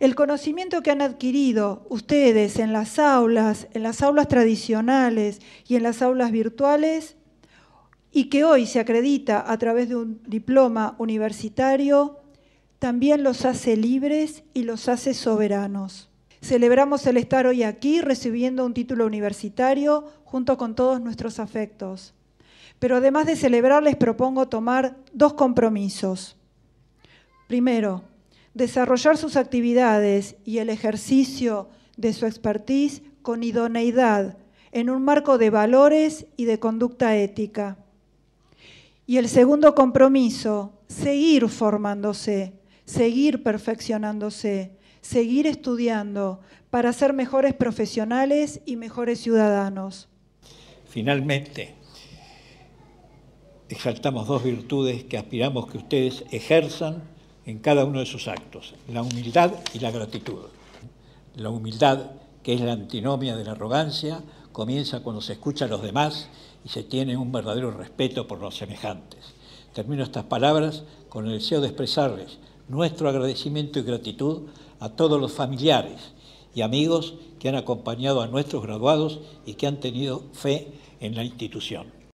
El conocimiento que han adquirido ustedes en las aulas, en las aulas tradicionales y en las aulas virtuales, y que hoy se acredita a través de un diploma universitario, también los hace libres y los hace soberanos. Celebramos el estar hoy aquí recibiendo un título universitario junto con todos nuestros afectos. Pero además de celebrar, les propongo tomar dos compromisos. Primero, desarrollar sus actividades y el ejercicio de su expertise con idoneidad en un marco de valores y de conducta ética. Y el segundo compromiso, seguir formándose, seguir perfeccionándose, seguir estudiando para ser mejores profesionales y mejores ciudadanos. Finalmente, exaltamos dos virtudes que aspiramos que ustedes ejerzan en cada uno de sus actos, la humildad y la gratitud. La humildad, que es la antinomia de la arrogancia, comienza cuando se escucha a los demás y se tiene un verdadero respeto por los semejantes. Termino estas palabras con el deseo de expresarles nuestro agradecimiento y gratitud a todos los familiares y amigos que han acompañado a nuestros graduados y que han tenido fe en la institución.